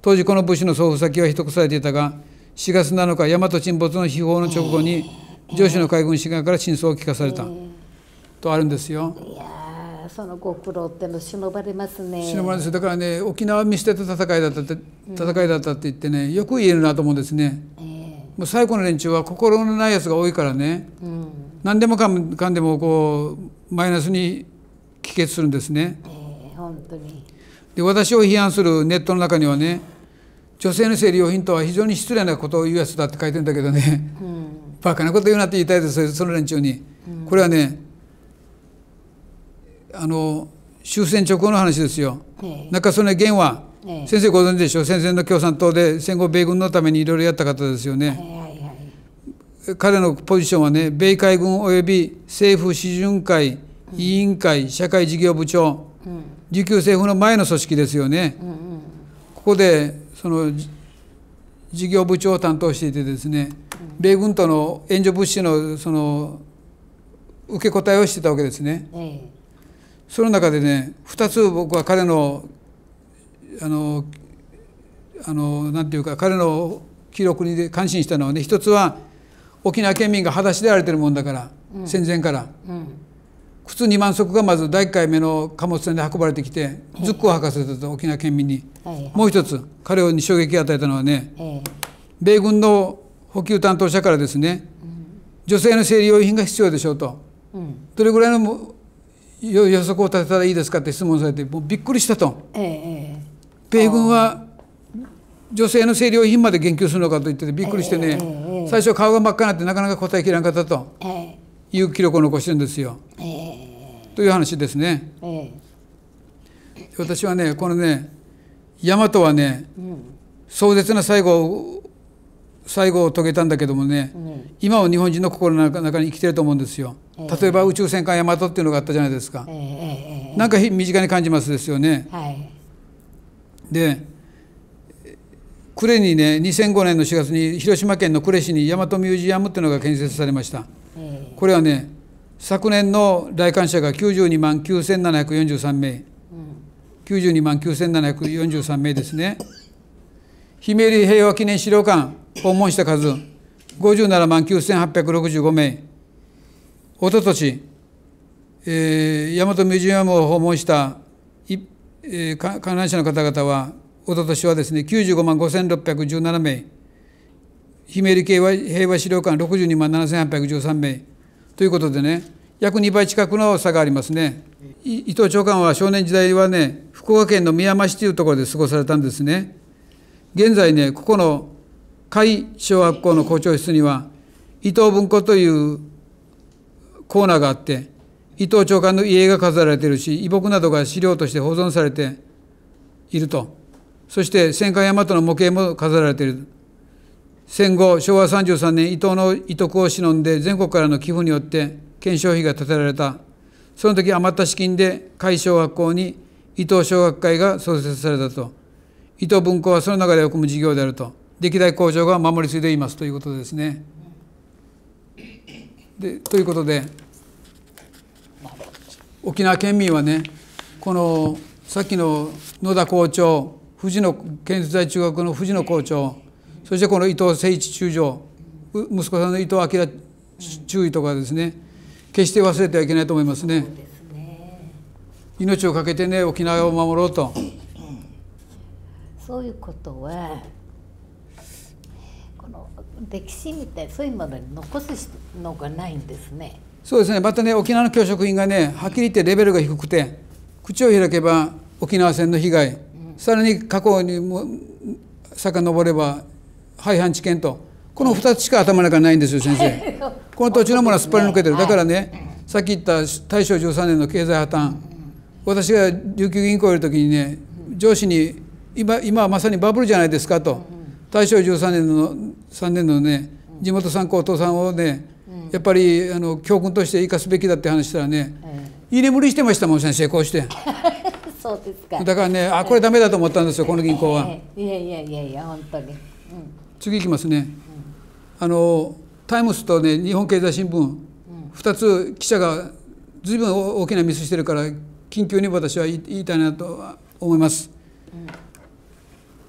A: 当時この武士の送付先は秘匿されていたが4月7日大和沈没の秘宝の直後に上司の海軍士官から真相を聞かされた、とあるんですよ。
B: そのご苦労っての忍ばれますね。忍ばれます
A: だからね沖縄を見捨てた戦いだったって戦いだったって言ってねよく言えるなと思うんですね。えー、もう最古の連中は心のないやつが多いからね、うん、何でもかんかんでもこうマイナスに帰結するんですね。え
B: ー、本当に
A: で私を批判するネットの中にはね女性の生理用品とは非常に失礼なことを言うやつだって書いてんだけどね、うん、バカなこと言うなって言いたいですその連中に、うん、これはねあの終戦直後の話ですよ、えか中曽根源は、え先生ご存知でしょう戦前の共産党で戦後米軍のためにいろいろやった方ですよね、はいはい、彼のポジションはね米海軍及び政府市巡会委員会社会事業部長、うん、琉球政府の前の組織ですよね、うんうん、ここでその事業部長を担当していてですね米軍との援助物資のその受け答えをしてたわけですね。その中でね2つ僕は彼のあのあのなんていうか彼の記録に感心したのはね1つは沖縄県民が裸足で荒れてるもんだから、戦前から、うん、靴2万足がまず第1回目の貨物船で運ばれてきてズッコを履かせたと沖縄県民に、もう一つ彼に衝撃を与えたのはね、米軍の補給担当者からですね、女性の生理用品が必要でしょうと、どれぐらいの予測を立てたらいいですかって質問されてもうびっくりしたと、
B: 米
A: 軍は女性の生理用品まで言及するのかと言っててびっくりしてね、最初顔が真っ赤になってなかなか答えきらんかったという記録を残してるんですよ。という話ですね。ええ、私はねこのね大和はね、うん、壮絶な最後最後を遂げたんだけどもね、うん、今は日本人の心の中に生きてると思うんですよ。例えば宇宙戦艦大和っていうのがあったじゃないですか。なんか身近に感じますですよね。はい、で呉にね2005年の4月に広島県の呉市に大和ミュージアムっていうのが建設されました。これはね昨年の来館者が92万9743名、うん、92万9743名ですねひめ平和記念資料館訪問した数57万9865名おととし、えー、大和ミュージアムを訪問したえー、観覧者の方々はおととしはですね95万5617名ひめり平和資料館62万7813名ということでね約2倍近くの差がありますね伊藤長官は少年時代はね福岡県の宮山市というところで過ごされたんですね現在ねここの斐小学校の校長室には伊藤文庫というコーナーがあって伊藤長官の遺影が飾られているし遺木などが資料として保存されているとそして戦艦大和の模型も飾られている戦後昭和33年伊藤の遺徳を忍んで全国からの寄付によって懸賞費が立てられたその時余った資金で甲斐小学校に伊藤小学会が創設されたと伊藤文庫はその中で組む事業であると歴代工場が守り継いでいますということですね。でということで沖縄県民はねこのさっきの野田校長藤野県立大中学の藤野校長そしてこの伊藤誠一中将息子さんの伊藤明中尉とかですね決して忘れてはいけないと思いますね。命を懸けてね沖縄を守ろうと。
B: そういうことはこの歴史みたいそういうものに残すのがないんですね。
A: そうですねまたね沖縄の教職員がねはっきり言ってレベルが低くて口を開けば沖縄戦の被害、うん、さらに過去にも遡れば廃藩置県とこの2つしか頭の中にないんですよ先生この土地のものはすっぱり抜けてる、だからね、さっき言った大正13年の経済破綻、私が琉球銀行いる時にね上司に今今はまさにバブルじゃないですかと、大正13年の3年のね地元産高等産をねやっぱりあの教訓として生かすべきだって話したらね、ん、居眠りしてましたもん先生こうして
B: [laughs] そうですかだからねあこ
A: れダメだと思ったんですよこの銀行は
B: いやいやいやいや本当に
A: 次いきますね、あのタイムスとね日本経済新聞、2つ記者が随分大きなミスしてるから緊急に私は言いたいなと思います。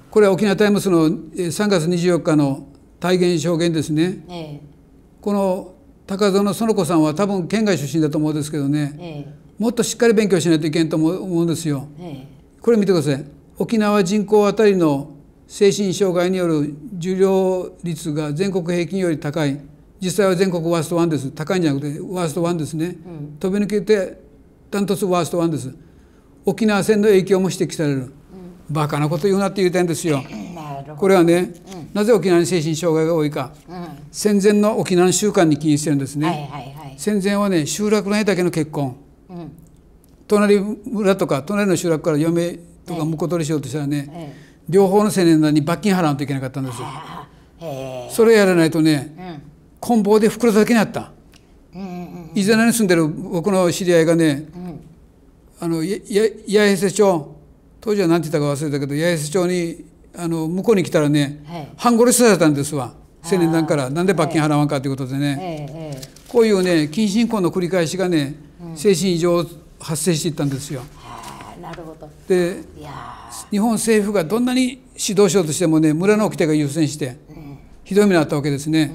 A: これは沖縄タイムスの3月24日の体現証言ですね、ええ、この高園園子さんは多分県外出身だと思うんですけどね、え、もっとしっかり勉強しないといけんと思うんですよ。これ見てください沖縄人口あたりの精神障害による受領率が全国平均より高い実際は全国ワースト1です高いんじゃなくてワースト1ですね、うん、飛び抜けてダントツワースト1です沖縄戦の影響も指摘される、うん、バカなこと言うなって言うてんですよ [laughs] これはね、うん、なぜ沖縄に精神障害が多いか、うん、戦前の沖縄の習慣に起因してるんですね、はいはいはい、戦前はね集落内だけの結婚、隣村とか隣の集落から嫁とか婿取りしようとしたらね、えええ両方の青年団に罰金払わなんといけなかったんですよそれやらないとね、うん、棍棒で袋だけにあった、うんうん、伊勢に住んでる僕の知り合いがね、うん、あのや八重瀬町当時は何て言ったか忘れたけど八重瀬町にあの向こうに来たらね、はい、半殺しされたんですわ青年団からなんで罰金払わんかということで
C: ね、はい、
A: こういうね近親婚の繰り返しがね、うん、精神異常発生していったんですよ。なるほどで日本政府がどんなに指導しようとしてもね村の掟が優先して、ひどい目に遭ったわけですね。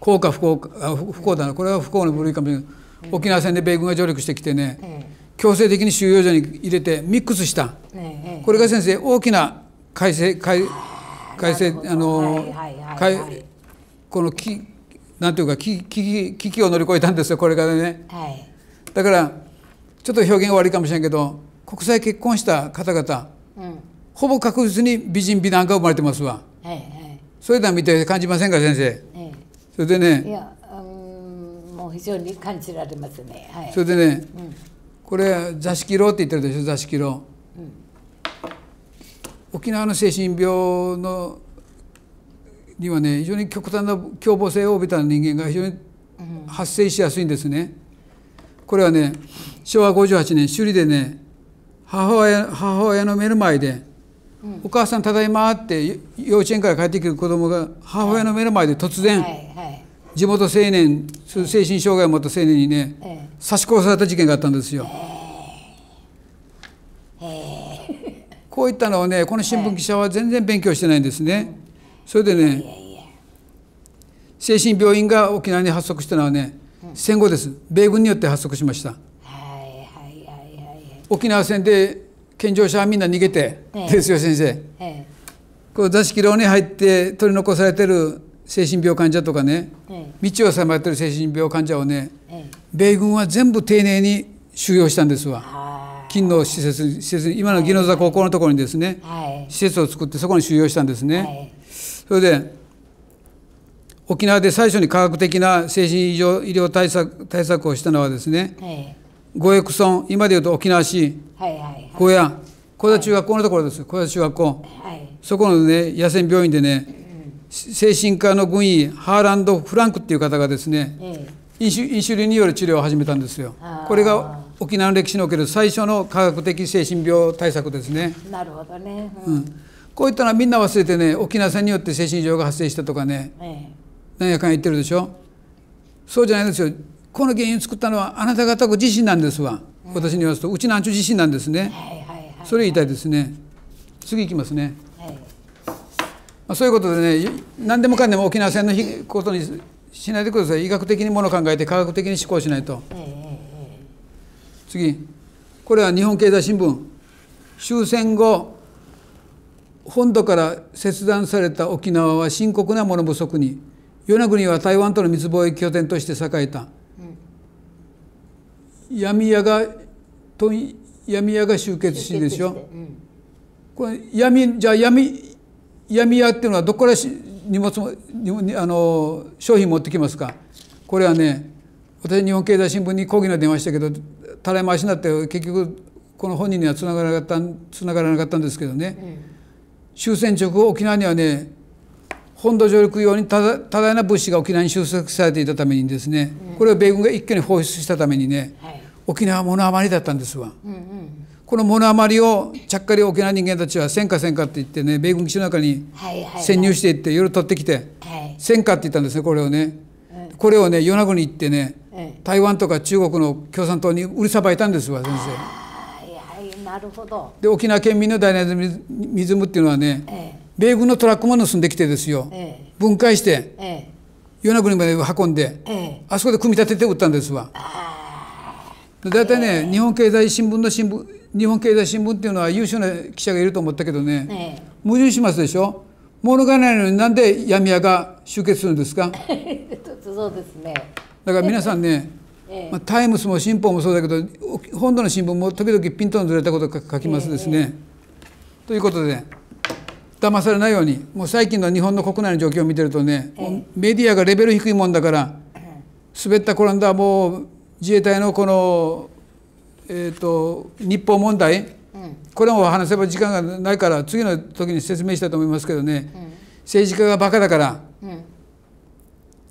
A: 幸か不幸か不幸だなこれは不幸の部類かもしれない沖縄戦で米軍が上陸してきてね、強制的に収容所に入れてミックスした、これが先生大きな改正改改正あの、はいこのきなんていうか危機危機を乗り越えたんですよこれからね、だからちょっと表現が悪いかもしれんけど国際結婚した方々、うん、ほぼ確実に美人美男が生まれてますわ、はいはい、そういうのは見て感じませんか先生、それでねい
B: やうんもう非常に感じられますね、はい、それでね、うん、
A: これ座敷牢って言ってるでしょ座敷牢、うん、沖縄の精神病のにはね非常に極端な凶暴性を帯びた人間が非常に発生しやすいんですね、これはね昭和58年首里でね母親母親の目の前で「お母さんただいま」って幼稚園から帰ってくる子供が母親の目の前で突然、地元青年精神障害を持った青年にね、刺し殺された事件があったんですよ。[laughs] こういったのをねこの新聞記者は全然勉強してないんですね。それでね精神病院が沖縄に発足したのはね戦後です米軍によって発足しました。沖縄戦で健常者はみんな逃げて、ええ、ですよ先生、え、こう座敷牢に入って取り残されてる精神病患者とかね、道をさまってる精神病患者をね、米軍は全部丁寧に収容したんですわ金の施設施設今の宜野座高校のところにですね、施設を作ってそこに収容したんですね、それで沖縄で最初に科学的な精神医療医療対策対策をしたのはですね、五育村今でいうと沖縄市小屋、小田中学校のところです小田中学校、はい、そこのね野戦病院でね、うん、精神科の軍医ハーランド・フランクっていう方がですね、ええ、インシュンによる治療を始めたんですよこれが沖縄の歴史における最初の科学的精神病対策ですね
B: なるほどね、
A: うん、うん、こういったのはみんな忘れてね沖縄戦によって精神常が発生したとかね、ええ、何やかん言ってるでしょそうじゃないですよこの原因を作ったのはあなた方ご自身なんですわ、うん、私に言わすとうちの安住自身なんですね、それ言いたいですね次いきますね、
C: はい、ま
A: あ、そういうことでね何でもかんでも沖縄戦のことにしないでください医学的にものを考えて科学的に思考しないと、次これは日本経済新聞終戦後本土から切断された沖縄は深刻な物不足に与那国は台湾との密貿易拠点として栄えた闇屋が闇屋が集結しでしょ、うん、これ闇じゃあ闇闇屋っていうのはどこから荷物もあの商品持ってきますかこれはね私日本経済新聞に抗議の電話したけどたらい回しになって結局この本人にはつながらなかったつながらなかったんですけどね、うん、終戦直後沖縄にはね本土上陸用に多大な物資が沖縄に収束されていたためにですね、うん、これを米軍が一挙に放出したためにね、はい、沖縄は物余りだったんですわ、うんうん、この物余りをちゃっかり沖縄人間たちは戦火戦火って言ってね米軍基地の中に潜入していって夜取ってきて、はい、戦火って言ったんですねこれをね、うん、これをね与那国行ってね、うん、台湾とか中国の共産党に売りさばいたんですわ先生。
C: はいはい、なるほど
A: で沖縄県民のダイナミズムっていうのはね、ええ米軍のトラックも盗んできてですよ、ええ、分解して、え、与那国まで運んで、あそこで組み立てて売ったんですわ。大体ね、日本経済新聞の新聞日本経済新聞っていうのは優秀な記者がいると思ったけどね、矛盾しますでしょ物がないのになんで闇屋が集結するんですか
B: [laughs] そうですねだから皆さんね、[laughs]
A: まあ、タイムスも新報もそうだけど本土の新聞も時々ピントのずれたことを書きますですね。ということで。騙されないようにもう最近の日本の国内の状況を見てるとね、メディアがレベル低いもんだから滑った転んだもう自衛隊のこの、えーと、日報問題、うん、これも話せば時間がないから次の時に説明したと思いますけどね、うん、政治家がバカだから、うん、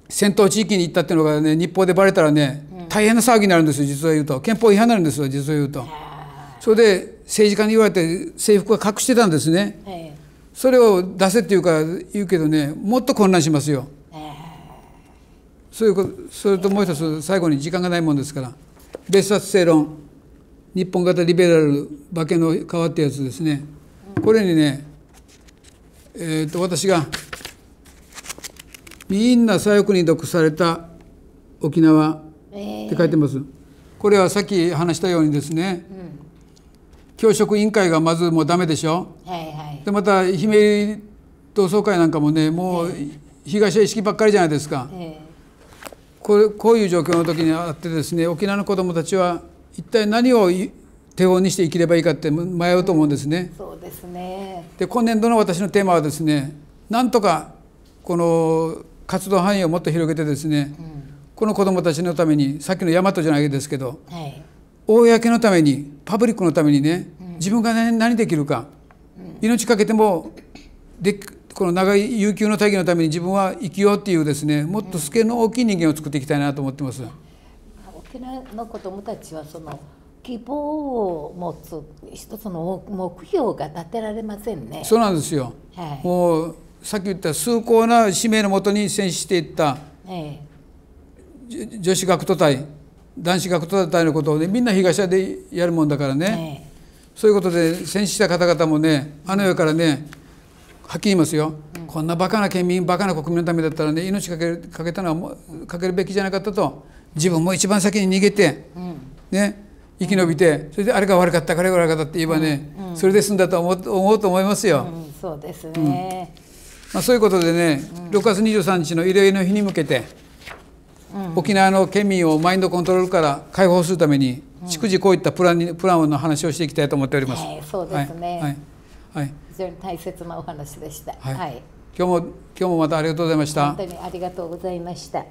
A: 戦闘地域に行ったっていうのがね日報でバレたらね、大変な騒ぎになるんですよ実は言うと憲法違反になるんですよ実は言うと。それで政治家に言われて制服は隠してたんですね。それを出せっていうから言うけどねもっと混乱しますよ。そういうことそれともう一つ最後に時間がないもんですから別冊正論日本型リベラル化けの皮ってやつですねこれにねえっと私が「みんな左翼に毒された沖縄」って書いてます。これはさっき話したようにですね、教職委員会がまずもうダメでしょ、はいはい、でまた姫同窓会なんかもねもう東へ意識ばっかりじゃないですか、えー、これこういう状況の時にあってですね沖縄の子どもたちは一体何を手本にして生きればいいかって迷うと思うんですね。そうですねで今年度の私のテーマはですねなんとかこの活動範囲をもっと広げてですね、うん、この子どもたちのためにさっきの大和じゃないですけど、はい、公のためにパブリックのためにね、自分が何できるか、命かけてもでこの長い悠久の大義のために自分は生きようっていうですねもっとスケの大きい人間を作っていきたいなと思ってます。
B: 沖縄の子供たちはその希望を持つ一つの目標が立てられませんね。そうなんですよ。はい、
A: もうさっき言った崇高な使命のもとに戦死していった、ええ、女子学徒隊、男子学徒隊のことをねみんな東社でやるもんだからね、えー、そういうことで戦死した方々もねあの世からねはっきり言いますよ、うん、こんなバカな県民バカな国民のためだったらね命かけるかけたのはかけるべきじゃなかったと自分も一番先に逃げて、うん、ね生き延びてそれであれが悪かったれが悪かったって言えばね、うん、それで済んだと思う思うと思いますよ。そうですね、まあ、そういうことでね、6月23日の慰霊の日に向けて沖縄の県民をマインドコントロールから解放するために、逐次こういったプランにプランの話をしていきたいと思っております。はそうですね、はいはい、
B: 非常に大切なお話でした。はい、はい、
A: 今日も今日もまたありがとうございました。本
B: 当にありがとうございました。